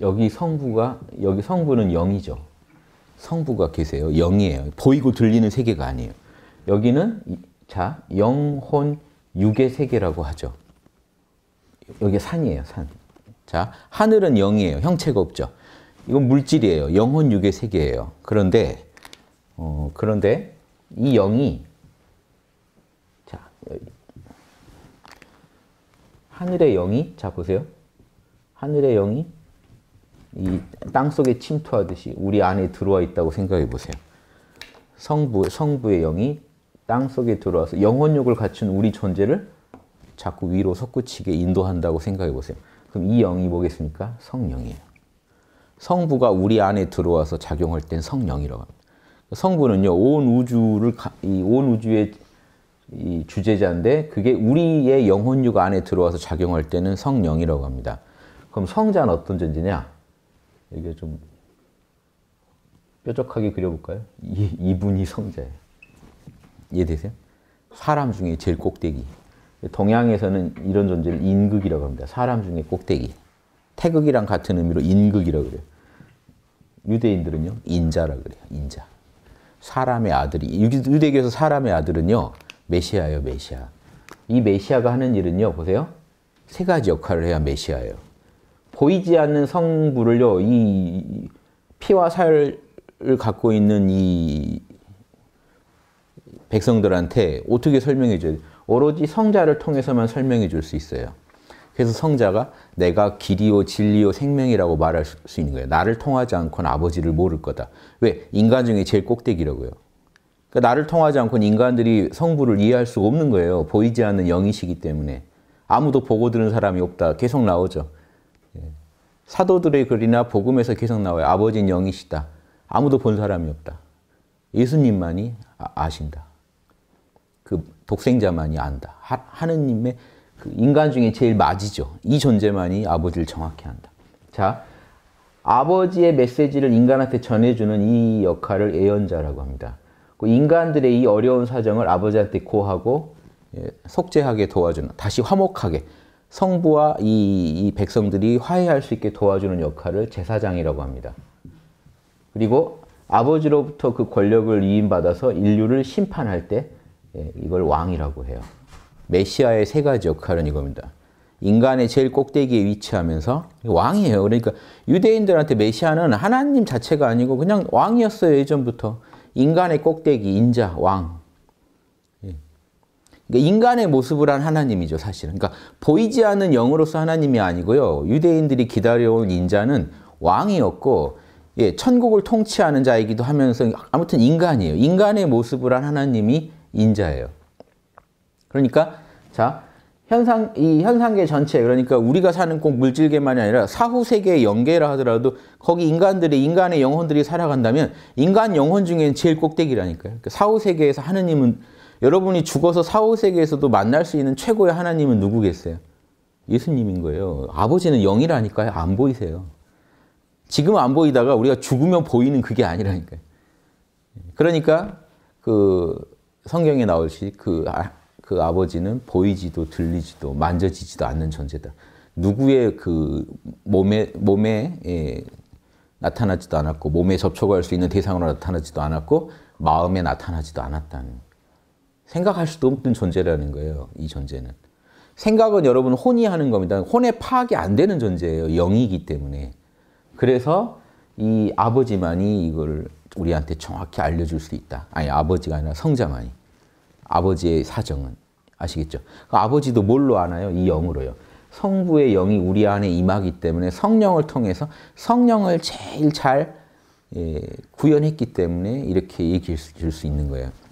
여기 성부가 여기 성부는 영이죠. 성부가 계세요. 영이에요. 보이고 들리는 세계가 아니에요. 여기는 자 영혼 육의 세계라고 하죠. 여기 산이에요. 산. 자 하늘은 영이에요. 형체가 없죠. 이건 물질이에요. 영혼 육의 세계예요. 그런데 어, 그런데 이 영이 자 하늘의 영이 자 보세요. 하늘의 영이 이 땅속에 침투하듯이 우리 안에 들어와 있다고 생각해 보세요. 성부, 성부의 영이 땅속에 들어와서 영혼욕을 갖춘 우리 존재를 자꾸 위로 솟구치게 인도한다고 생각해 보세요. 그럼 이 영이 뭐겠습니까? 성령이에요. 성부가 우리 안에 들어와서 작용할 땐 성령이라고 합니다. 성부는요, 온 우주를, 온 우주의 주제자인데 그게 우리의 영혼육 안에 들어와서 작용할 때는 성령이라고 합니다. 그럼 성자는 어떤 존재냐? 이게 좀 뾰족하게 그려볼까요? 이, 이분이 성자예요. 이해되세요? 사람 중에 제일 꼭대기. 동양에서는 이런 존재를 인극이라고 합니다. 사람 중에 꼭대기. 태극이랑 같은 의미로 인극이라고 그래요. 유대인들은요, 인자라 그래요. 인자. 사람의 아들이, 유대교에서 사람의 아들은요, 메시아예요, 메시아. 이 메시아가 하는 일은요, 보세요. 세 가지 역할을 해야 메시아예요. 보이지 않는 성부를요이 피와 살을 갖고 있는 이 백성들한테 어떻게 설명해 줘야 돼? 오로지 성자를 통해서만 설명해 줄 수 있어요. 그래서 성자가 내가 길이요 진리요 생명이라고 말할 수 있는 거예요. 나를 통하지 않고는 아버지를 모를 거다. 왜? 인간 중에 제일 꼭대기라고요. 그러니까 나를 통하지 않고는 인간들이 성부를 이해할 수가 없는 거예요. 보이지 않는 영이시기 때문에. 아무도 보고 들은 사람이 없다. 계속 나오죠. 사도들의 글이나 복음에서 계속 나와요. 아버지는 영이시다. 아무도 본 사람이 없다. 예수님만이 아, 아신다. 그 독생자만이 안다. 하, 느님의 그 인간 중에 제일 맞이죠. 이 존재만이 아버지를 정확히 안다. 자, 아버지의 메시지를 인간한테 전해주는 이 역할을 예언자라고 합니다. 그 인간들의 이 어려운 사정을 아버지한테 고하고 예, 속죄하게 도와주는, 다시 화목하게 성부와 이, 이 백성들이 화해할 수 있게 도와주는 역할을 제사장이라고 합니다. 그리고 아버지로부터 그 권력을 이인받아서 인류를 심판할 때 예, 이걸 왕이라고 해요. 메시아의 세 가지 역할은 이겁니다. 인간의 제일 꼭대기에 위치하면서 왕이에요. 그러니까 유대인들한테 메시아는 하나님 자체가 아니고 그냥 왕이었어요. 예전부터. 인간의 꼭대기, 인자, 왕. 그러니까 인간의 모습을 한 하나님이죠, 사실은. 그러니까 보이지 않는 영으로서 하나님이 아니고요. 유대인들이 기다려온 인자는 왕이었고 예, 천국을 통치하는 자이기도 하면서 아무튼 인간이에요. 인간의 모습을 한 하나님이 인자예요. 그러니까 자, 현상 이 현상계 전체 그러니까 우리가 사는 꼭 물질계만이 아니라 사후 세계의 연계라 하더라도 거기 인간들이 인간의 영혼들이 살아간다면 인간 영혼 중에는 제일 꼭대기라니까요. 그러니까 사후 세계에서 하느님은 여러분이 죽어서 사후세계에서도 만날 수 있는 최고의 하나님은 누구겠어요? 예수님인 거예요. 아버지는 영이라니까요. 안 보이세요. 지금 안 보이다가 우리가 죽으면 보이는 그게 아니라니까요. 그러니까 그 성경에 나올시 그, 아, 그 아버지는 보이지도 들리지도 만져지지도 않는 존재다. 누구의 그 몸에 몸에 예, 나타나지도 않았고 몸에 접촉할 수 있는 대상으로 나타나지도 않았고 마음에 나타나지도 않았다는 생각할 수도 없는 존재라는 거예요. 이 존재는. 생각은 여러분 혼이 하는 겁니다. 혼의 파악이 안 되는 존재예요. 영이기 때문에. 그래서 이 아버지만이 이걸 우리한테 정확히 알려줄 수 있다. 아니 아버지가 아니라 성자만이. 아버지의 사정은. 아시겠죠? 그 아버지도 뭘로 아나요? 이 영으로요. 성부의 영이 우리 안에 임하기 때문에 성령을 통해서 성령을 제일 잘 예, 구현했기 때문에 이렇게 얘기할 수 있는 거예요.